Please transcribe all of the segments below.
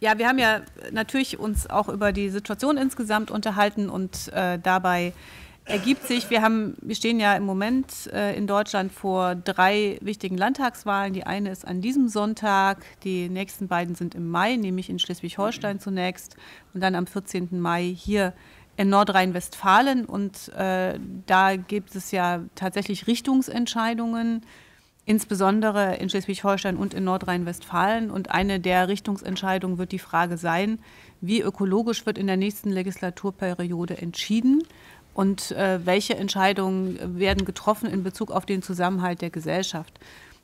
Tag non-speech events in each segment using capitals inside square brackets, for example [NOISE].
Ja, wir haben ja natürlich uns auch über die Situation insgesamt unterhalten und äh, dabei ergibt sich, wir, haben, wir stehen ja im Moment äh, in Deutschland vor drei wichtigen Landtagswahlen. Die eine ist an diesem Sonntag, die nächsten beiden sind im Mai, nämlich in Schleswig-Holstein zunächst und dann am 14. Mai hier in Nordrhein-Westfalen. Und äh, da gibt es ja tatsächlich Richtungsentscheidungen insbesondere in Schleswig-Holstein und in Nordrhein-Westfalen. Und eine der Richtungsentscheidungen wird die Frage sein, wie ökologisch wird in der nächsten Legislaturperiode entschieden und äh, welche Entscheidungen werden getroffen in Bezug auf den Zusammenhalt der Gesellschaft.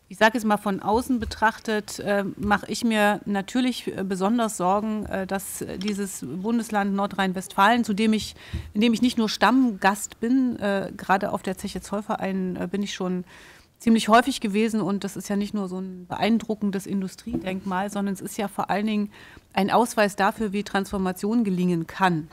Ich sage es mal von außen betrachtet, äh, mache ich mir natürlich äh, besonders Sorgen, äh, dass dieses Bundesland Nordrhein-Westfalen, zu dem ich, in dem ich nicht nur Stammgast bin, äh, gerade auf der Zeche Zollverein äh, bin ich schon ziemlich häufig gewesen und das ist ja nicht nur so ein beeindruckendes Industriedenkmal, sondern es ist ja vor allen Dingen ein Ausweis dafür, wie Transformation gelingen kann.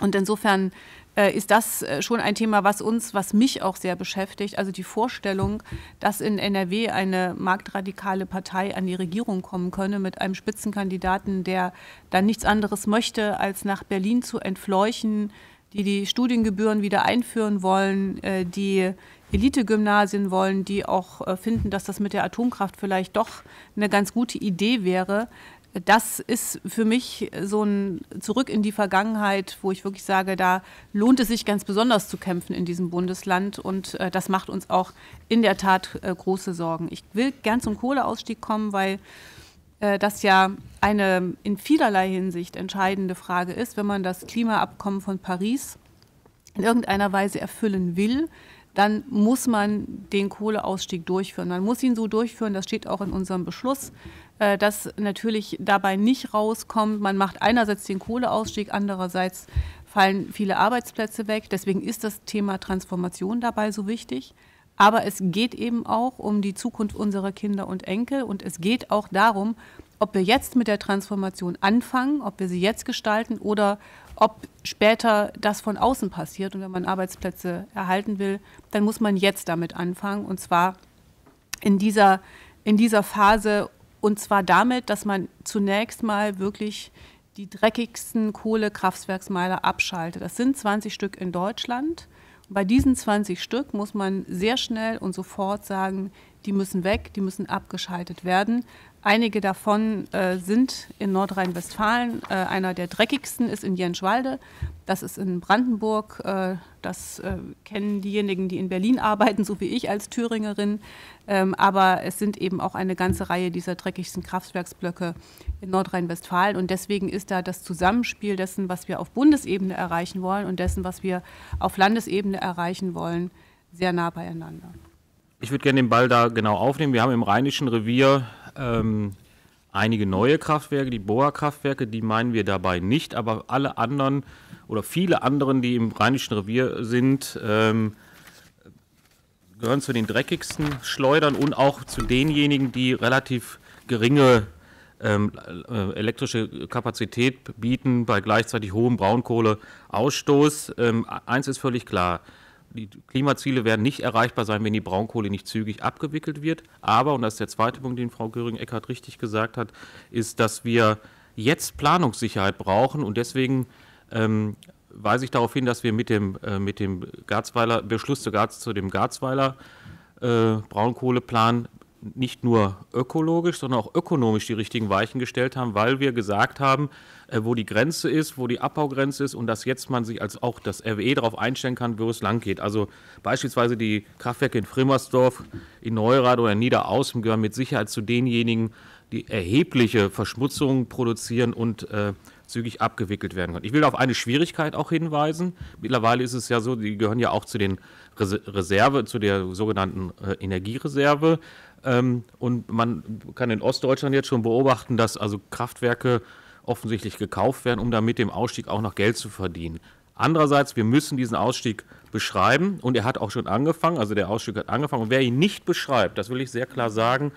Und insofern äh, ist das äh, schon ein Thema, was uns, was mich auch sehr beschäftigt. Also die Vorstellung, dass in NRW eine marktradikale Partei an die Regierung kommen könne mit einem Spitzenkandidaten, der dann nichts anderes möchte, als nach Berlin zu entfleuchen, die die Studiengebühren wieder einführen wollen, äh, die Elite-Gymnasien wollen, die auch äh, finden, dass das mit der Atomkraft vielleicht doch eine ganz gute Idee wäre. Das ist für mich so ein Zurück in die Vergangenheit, wo ich wirklich sage, da lohnt es sich ganz besonders zu kämpfen in diesem Bundesland. Und äh, das macht uns auch in der Tat äh, große Sorgen. Ich will gern zum Kohleausstieg kommen, weil das ja eine in vielerlei Hinsicht entscheidende Frage ist, wenn man das Klimaabkommen von Paris in irgendeiner Weise erfüllen will, dann muss man den Kohleausstieg durchführen. Man muss ihn so durchführen, das steht auch in unserem Beschluss, äh, dass natürlich dabei nicht rauskommt, man macht einerseits den Kohleausstieg, andererseits fallen viele Arbeitsplätze weg. Deswegen ist das Thema Transformation dabei so wichtig. Aber es geht eben auch um die Zukunft unserer Kinder und Enkel und es geht auch darum, ob wir jetzt mit der Transformation anfangen, ob wir sie jetzt gestalten oder ob später das von außen passiert. Und wenn man Arbeitsplätze erhalten will, dann muss man jetzt damit anfangen. Und zwar in dieser, in dieser Phase. Und zwar damit, dass man zunächst mal wirklich die dreckigsten Kohlekraftwerksmeiler abschaltet. Das sind 20 Stück in Deutschland. Und bei diesen 20 Stück muss man sehr schnell und sofort sagen, die müssen weg, die müssen abgeschaltet werden, Einige davon äh, sind in Nordrhein-Westfalen. Äh, einer der dreckigsten ist in Jenschwalde. Das ist in Brandenburg. Äh, das äh, kennen diejenigen, die in Berlin arbeiten, so wie ich als Thüringerin. Ähm, aber es sind eben auch eine ganze Reihe dieser dreckigsten Kraftwerksblöcke in Nordrhein-Westfalen. Und deswegen ist da das Zusammenspiel dessen, was wir auf Bundesebene erreichen wollen und dessen, was wir auf Landesebene erreichen wollen, sehr nah beieinander. Ich würde gerne den Ball da genau aufnehmen. Wir haben im Rheinischen Revier ähm, einige neue Kraftwerke, die Boa-Kraftwerke, die meinen wir dabei nicht, aber alle anderen oder viele anderen, die im Rheinischen Revier sind, ähm, gehören zu den dreckigsten Schleudern und auch zu denjenigen, die relativ geringe ähm, äh, elektrische Kapazität bieten bei gleichzeitig hohem Braunkohleausstoß. Ähm, eins ist völlig klar, die Klimaziele werden nicht erreichbar sein, wenn die Braunkohle nicht zügig abgewickelt wird. Aber, und das ist der zweite Punkt, den Frau Göring-Eckardt richtig gesagt hat, ist, dass wir jetzt Planungssicherheit brauchen und deswegen ähm, weise ich darauf hin, dass wir mit dem, äh, mit dem Garzweiler, Beschluss zu, Garz, zu dem Garzweiler äh, Braunkohleplan nicht nur ökologisch, sondern auch ökonomisch die richtigen Weichen gestellt haben, weil wir gesagt haben, äh, wo die Grenze ist, wo die Abbaugrenze ist und dass jetzt man sich als auch das RWE darauf einstellen kann, wo es lang geht. Also beispielsweise die Kraftwerke in Frimmersdorf, in Neurath oder in Niederaußen gehören mit Sicherheit zu denjenigen, die erhebliche Verschmutzungen produzieren und äh, zügig abgewickelt werden können. Ich will auf eine Schwierigkeit auch hinweisen. Mittlerweile ist es ja so, die gehören ja auch zu den Reserve, zu der sogenannten äh, Energiereserve. Ähm, und man kann in Ostdeutschland jetzt schon beobachten, dass also Kraftwerke offensichtlich gekauft werden, um damit dem Ausstieg auch noch Geld zu verdienen. Andererseits, wir müssen diesen Ausstieg beschreiben und er hat auch schon angefangen, also der Ausstieg hat angefangen. Und wer ihn nicht beschreibt, das will ich sehr klar sagen,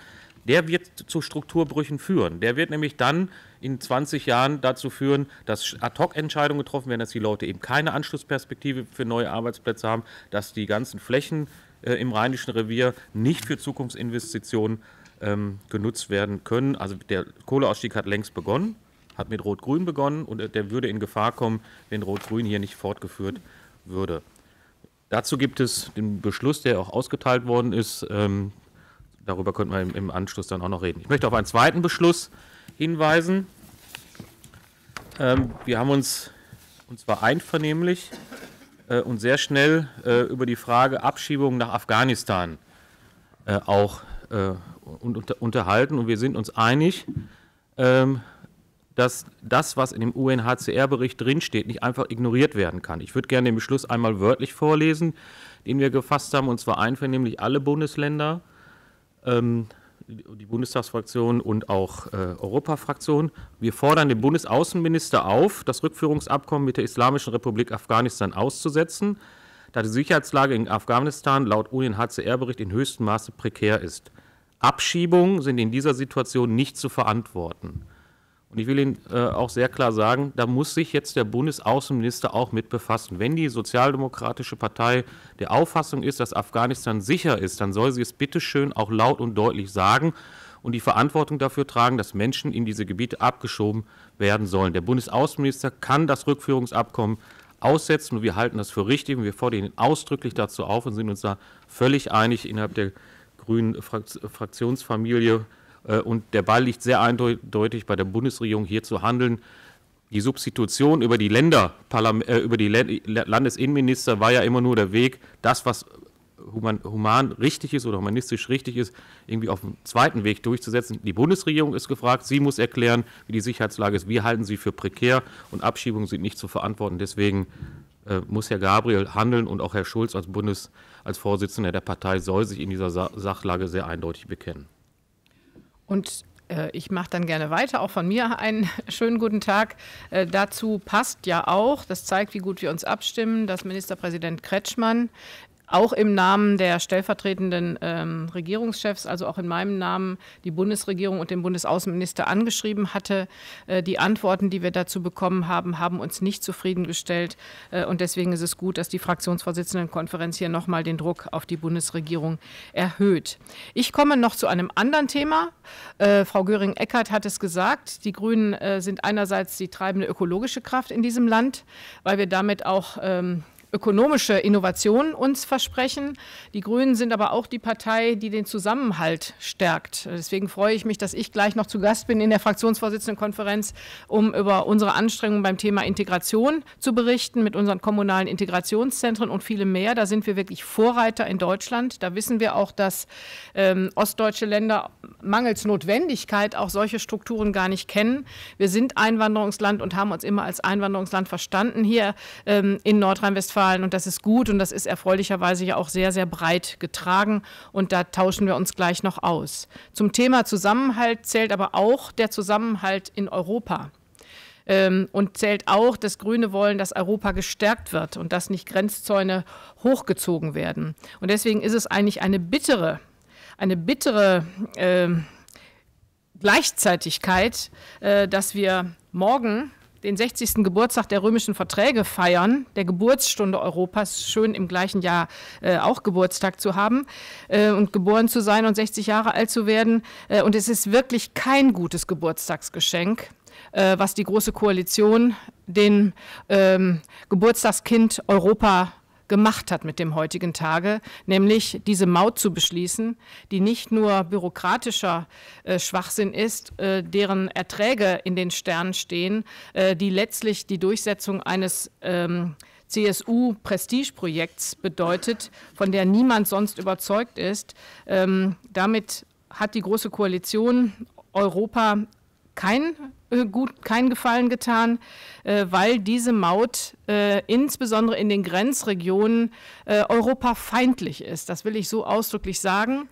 der wird zu Strukturbrüchen führen. Der wird nämlich dann in 20 Jahren dazu führen, dass Ad-hoc-Entscheidungen getroffen werden, dass die Leute eben keine Anschlussperspektive für neue Arbeitsplätze haben, dass die ganzen Flächen äh, im Rheinischen Revier nicht für Zukunftsinvestitionen ähm, genutzt werden können. Also der Kohleausstieg hat längst begonnen, hat mit Rot-Grün begonnen und äh, der würde in Gefahr kommen, wenn Rot-Grün hier nicht fortgeführt würde. Dazu gibt es den Beschluss, der auch ausgeteilt worden ist, ähm, darüber könnten wir im, im Anschluss dann auch noch reden. Ich möchte auf einen zweiten Beschluss hinweisen. Ähm, wir haben uns, und zwar einvernehmlich äh, und sehr schnell, äh, über die Frage Abschiebung nach Afghanistan äh, auch äh, und, unter, unterhalten. Und wir sind uns einig, ähm, dass das, was in dem UNHCR-Bericht drinsteht, nicht einfach ignoriert werden kann. Ich würde gerne den Beschluss einmal wörtlich vorlesen, den wir gefasst haben, und zwar einvernehmlich alle Bundesländer ähm, die Bundestagsfraktion und auch äh, Europafraktion. Wir fordern den Bundesaußenminister auf, das Rückführungsabkommen mit der Islamischen Republik Afghanistan auszusetzen, da die Sicherheitslage in Afghanistan laut UNHCR-Bericht in höchstem Maße prekär ist. Abschiebungen sind in dieser Situation nicht zu verantworten. Und ich will Ihnen äh, auch sehr klar sagen, da muss sich jetzt der Bundesaußenminister auch mit befassen. Wenn die Sozialdemokratische Partei der Auffassung ist, dass Afghanistan sicher ist, dann soll sie es bitte schön auch laut und deutlich sagen und die Verantwortung dafür tragen, dass Menschen in diese Gebiete abgeschoben werden sollen. Der Bundesaußenminister kann das Rückführungsabkommen aussetzen und wir halten das für richtig und wir fordern ihn ausdrücklich dazu auf und sind uns da völlig einig innerhalb der grünen Fraktionsfamilie äh, und der Ball liegt sehr eindeutig bei der Bundesregierung hier zu handeln. Die Substitution über die Länder, äh, über die Landesinnenminister war ja immer nur der Weg, das, was human, human richtig ist oder humanistisch richtig ist, irgendwie auf dem zweiten Weg durchzusetzen. Die Bundesregierung ist gefragt, sie muss erklären, wie die Sicherheitslage ist. Wir halten sie für prekär und Abschiebungen sind nicht zu verantworten. Deswegen äh, muss Herr Gabriel handeln und auch Herr Schulz als Bundes, als Vorsitzender der Partei soll sich in dieser Sa Sachlage sehr eindeutig bekennen. Und äh, ich mache dann gerne weiter, auch von mir einen [LAUGHS] schönen guten Tag. Äh, dazu passt ja auch, das zeigt, wie gut wir uns abstimmen, dass Ministerpräsident Kretschmann auch im Namen der stellvertretenden ähm, Regierungschefs, also auch in meinem Namen, die Bundesregierung und den Bundesaußenminister angeschrieben hatte. Äh, die Antworten, die wir dazu bekommen haben, haben uns nicht zufriedengestellt. Äh, und deswegen ist es gut, dass die Fraktionsvorsitzendenkonferenz hier nochmal den Druck auf die Bundesregierung erhöht. Ich komme noch zu einem anderen Thema. Äh, Frau göring eckert hat es gesagt, die Grünen äh, sind einerseits die treibende ökologische Kraft in diesem Land, weil wir damit auch ähm, ökonomische Innovation uns versprechen. Die Grünen sind aber auch die Partei, die den Zusammenhalt stärkt. Deswegen freue ich mich, dass ich gleich noch zu Gast bin in der Fraktionsvorsitzendenkonferenz, um über unsere Anstrengungen beim Thema Integration zu berichten mit unseren kommunalen Integrationszentren und vielem mehr. Da sind wir wirklich Vorreiter in Deutschland. Da wissen wir auch, dass ähm, ostdeutsche Länder mangels Notwendigkeit auch solche Strukturen gar nicht kennen. Wir sind Einwanderungsland und haben uns immer als Einwanderungsland verstanden hier ähm, in Nordrhein-Westfalen. Neuwahlen und das ist gut und das ist erfreulicherweise ja auch sehr, sehr breit getragen und da tauschen wir uns gleich noch aus. Zum Thema Zusammenhalt zählt aber auch der Zusammenhalt in Europa. Ähm, und zählt auch, dass Grüne wollen, dass Europa gestärkt wird und dass nicht Grenzzäune hochgezogen werden. Und deswegen ist es eigentlich eine bittere, eine bittere äh, Gleichzeitigkeit, äh, dass wir morgen den 60. Geburtstag der römischen Verträge feiern, der Geburtsstunde Europas, schön im gleichen Jahr äh, auch Geburtstag zu haben äh, und geboren zu sein und 60 Jahre alt zu werden. Äh, und es ist wirklich kein gutes Geburtstagsgeschenk äh, was die Große Koalition dem ähm, Geburtstagskind Europa gemacht hat mit dem heutigen Tage, nämlich diese Maut zu beschließen, die nicht nur bürokratischer äh, Schwachsinn ist, äh, deren Erträge in den Sternen stehen, äh, die letztlich die Durchsetzung eines ähm, CSU-Prestigeprojekts bedeutet, von der niemand sonst überzeugt ist. Ähm, damit hat die Große Koalition Europa kein äh, gut, keinen Gefallen getan, äh, weil diese Maut äh, insbesondere in den Grenzregionen europafeindlich ist. Das will ich so ausdrücklich sagen.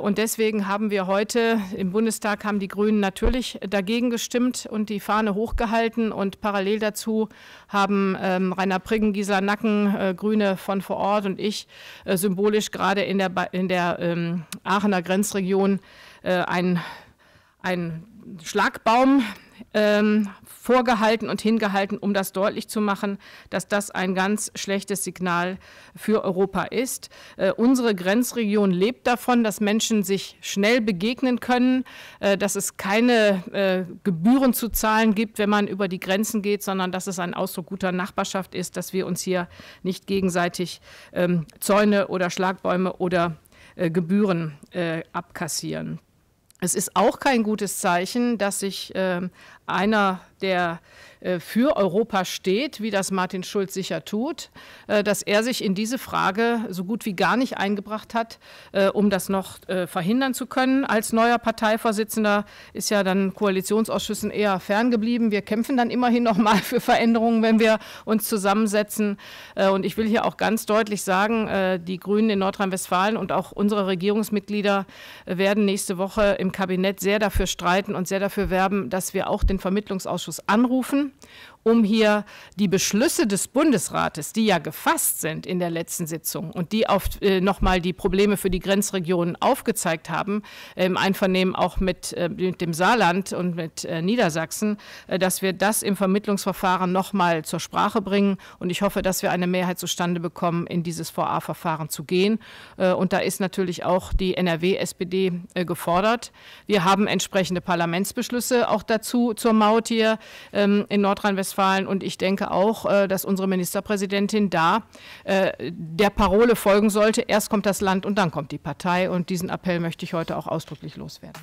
und deswegen haben wir heute im Bundestag haben die Grünen natürlich dagegen gestimmt und die Fahne hochgehalten. Und parallel dazu haben ähm, Rainer Priggen, Gisela Nacken, Grüne von vor Ort und ich symbolisch gerade in der, in der ähm, Aachener Grenzregion ein, ein Schlagbaum ähm, vorgehalten und hingehalten, um das deutlich zu machen, dass das ein ganz schlechtes Signal für Europa ist. Äh, unsere Grenzregion lebt davon, dass Menschen sich schnell begegnen können, äh, dass es keine äh, Gebühren zu zahlen gibt, wenn man über die Grenzen geht, sondern dass es ein Ausdruck guter Nachbarschaft ist, dass wir uns hier nicht gegenseitig ähm, Zäune oder Schlagbäume oder äh, Gebühren äh, abkassieren. Es ist auch kein gutes Zeichen, dass sich äh, einer, der äh, für Europa steht, wie das Martin Schulz sicher tut, äh, dass er sich in diese Frage so gut wie gar nicht eingebracht hat, äh, um das noch verhindern zu können. Als neuer Parteivorsitzender ist ja dann Koalitionsausschüssen eher ferngeblieben. Wir kämpfen dann immerhin noch mal für Veränderungen, wenn wir uns zusammensetzen. Und ich will hier auch ganz deutlich sagen, die Grünen in Nordrhein-Westfalen und auch unsere Regierungsmitglieder werden nächste Woche im Kabinett sehr dafür streiten und sehr dafür werben, dass wir auch den den Vermittlungsausschuss anrufen um hier die Beschlüsse des Bundesrates, die ja gefasst sind in der letzten Sitzung und die oft äh, nochmal die Probleme für die Grenzregionen aufgezeigt haben, im ähm, Einvernehmen auch mit, äh, mit dem Saarland und mit äh, Niedersachsen, äh, dass wir das im Vermittlungsverfahren nochmal zur Sprache bringen. Und ich hoffe, dass wir eine Mehrheit zustande bekommen, in dieses VA-Verfahren zu gehen. Äh, und da ist natürlich auch die NRW-SPD äh, gefordert. Wir haben entsprechende Parlamentsbeschlüsse auch dazu zur Maut hier ähm, in Nordrhein-Westfalen Nordrhein-Westfalen. Und ich denke auch, äh, dass unsere Ministerpräsidentin da äh, der Parole folgen sollte, erst kommt das Land und dann kommt die Partei. Und diesen Appell möchte ich heute auch ausdrücklich loswerden.